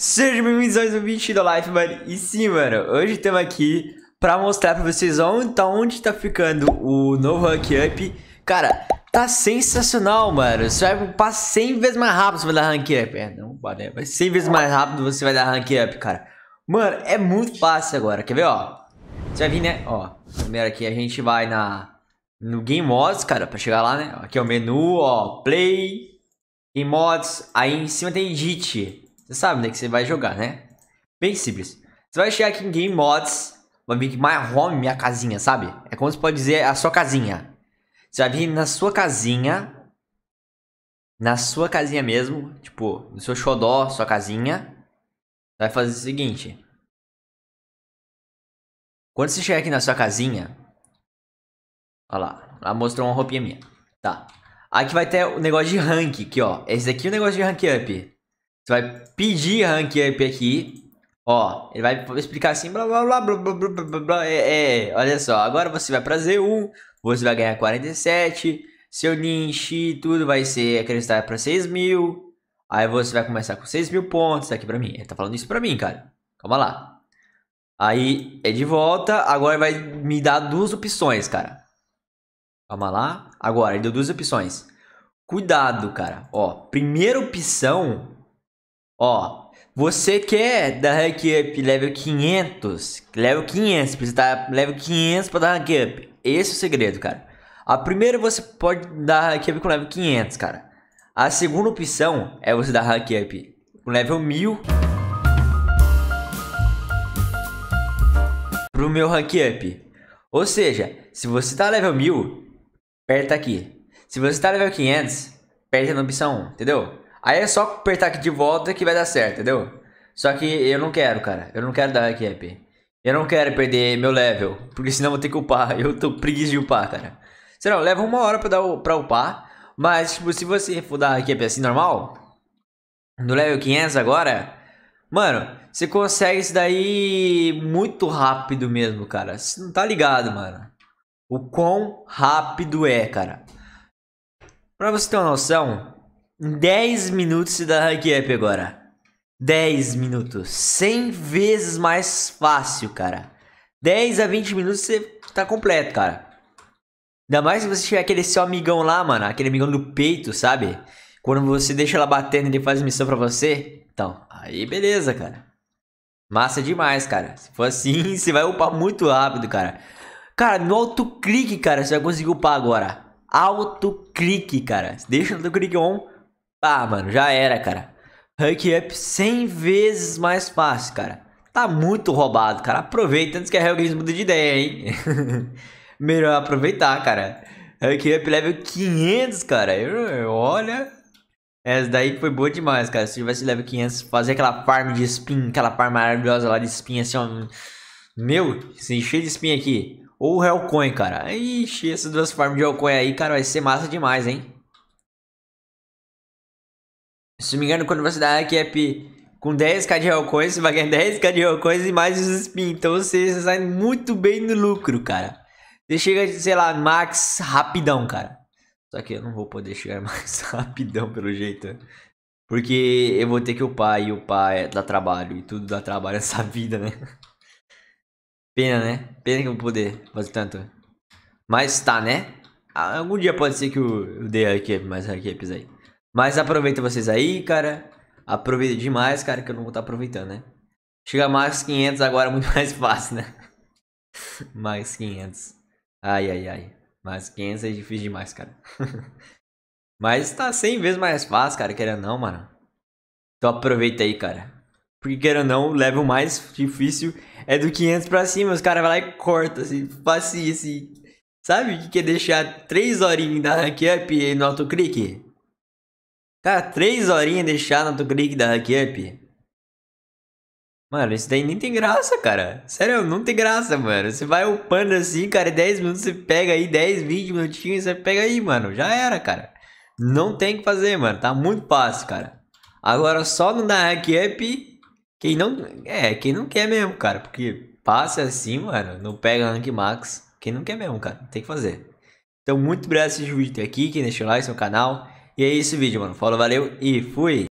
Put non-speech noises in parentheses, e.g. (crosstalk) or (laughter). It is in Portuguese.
Sejam bem-vindos a mais um vídeo da Life, mano. E sim, mano, hoje estamos aqui pra mostrar pra vocês onde tá, onde tá ficando o novo Rank Up. Cara, tá sensacional, mano. Você vai passar 100 é, é, vezes mais rápido, você vai dar Rank Up. É, não, né? mas 100 vezes mais rápido você vai dar Rank Up, cara. Mano, é muito fácil agora, quer ver, ó? Você vai vir, né? Ó, primeiro aqui a gente vai na... No Game Mods, cara, pra chegar lá, né? Aqui é o menu, ó, Play, Game Mods, aí em cima tem Edit. Você sabe, né? Que você vai jogar, né? Bem simples. Você vai chegar aqui em Game Mods. Vai vir aqui My Home, minha casinha, sabe? É como você pode dizer a sua casinha. Você vai vir na sua casinha. Na sua casinha mesmo. Tipo, no seu xodó, sua casinha. Você vai fazer o seguinte. Quando você chegar aqui na sua casinha. Olha lá. Lá mostrou uma roupinha minha. Tá. Aqui vai ter o negócio de rank aqui, ó. Esse daqui é o negócio de rank up. Você vai pedir rank up aqui. Ó, ele vai explicar assim, blá blá blá blá blá blá blá, blá é, é, olha só, agora você vai pra Z1, você vai ganhar 47, seu ninchi, tudo vai ser acreditar pra 6 mil, aí você vai começar com 6 mil pontos, aqui pra mim, ele tá falando isso pra mim, cara, calma lá. Aí é de volta, agora vai me dar duas opções, cara. Calma lá, agora ele deu duas opções. Cuidado, cara, ó, primeira opção Ó, você quer dar rank up level 500? Level 500, precisa estar level 500 pra dar rank up. Esse é o segredo, cara. A primeira você pode dar rank up com level 500, cara. A segunda opção é você dar rank up com level 1000. Pro meu rank up. Ou seja, se você tá level 1000, aperta aqui. Se você tá level 500, aperta na opção 1, entendeu? Aí é só apertar aqui de volta que vai dar certo, entendeu? Só que eu não quero, cara. Eu não quero dar hack up. Eu não quero perder meu level, porque senão vou ter que upar. (laughs) Eu tô preguiça de upar, cara. Será, leva uma hora pra, dar, pra upar. Mas, tipo, se você for dar hack assim normal, no level 500 agora, mano, você consegue isso daí muito rápido mesmo, cara. Você não tá ligado, mano. O quão rápido é, cara. Pra você ter uma noção, 10 minutos da rank up agora. 10 minutos. 100 vezes mais fácil, cara. 10 a 20 minutos você tá completo, cara. Ainda mais se você tiver aquele seu amigão lá, mano. Aquele amigão do peito, sabe? Quando você deixa ela batendo e ele faz missão pra você. Então, aí beleza, cara. Massa demais, cara. Se for assim, (laughs) você vai upar muito rápido, cara. Cara, no autoclique, cara, você vai conseguir upar agora. Autoclique, cara. Deixa o autoclique on ah, mano, já era, cara. Rank up 100 vezes mais fácil, cara. Tá muito roubado, cara. Aproveita antes que a Helgris muda de ideia, hein? (laughs) Melhor aproveitar, cara. Rank up level 500, cara. Eu, olha... Essa daí foi boa demais, cara. Se tivesse level 500, fazer aquela farm de spin, aquela farm maravilhosa lá de spin, assim, ó... Meu, se encher de spin aqui. Ou Hellcoin, cara. Ixi, essas duas farms de Hellcoin aí, cara, vai ser massa demais, hein? Se não me engano, quando você dá cap com 10k de real coins, você vai ganhar 10k de real coins e mais os espinhos Então você, sai muito bem no lucro, cara. Você chega, sei lá, max rapidão, cara. Só que eu não vou poder chegar (laughs) mais rapidão, pelo jeito. Porque eu vou ter que upar e upar é, dá trabalho. E tudo dá trabalho (laughs) essa vida, né? Pena, né? Pena que eu vou poder fazer tanto. Mas tá, né? Ah, algum dia pode ser que eu, eu dê cap, mais high caps aí. Mas aproveita vocês aí, cara. Aproveita demais, cara, que eu não vou estar tá aproveitando, né? Chega mais 500 agora é (laughs) muito mais fácil, né? (laughs) mais 500. Ai, ai, ai. Mais 500 é difícil demais, cara. (laughs) Mas tá 100 vezes mais fácil, cara, querendo não, mano. Então aproveita aí, cara. Porque querendo ou não, o level mais difícil é do 500 pra cima. Os caras vão lá e cortam, assim, facinho, assim. Sabe o que quer é deixar 3 horinhas da rank up no autoclick? Cara, tá três horinhas deixar no clique da Hackup. Mano, isso daí nem tem graça, cara. Sério, não tem graça, mano. Você vai upando assim, cara, e 10 minutos você pega aí, 10, 20 minutinhos você pega aí, mano. Já era, cara. Não tem o que fazer, mano. Tá muito fácil, cara. Agora, só no da Hack Up, quem não... É, quem não quer mesmo, cara. Porque passa assim, mano, não pega Rank Max. Quem não quer mesmo, cara. Tem que fazer. Então, muito obrigado por assistir o vídeo aqui. Quem deixou o like, seu canal. E é esse vídeo, mano. Falou, valeu e fui!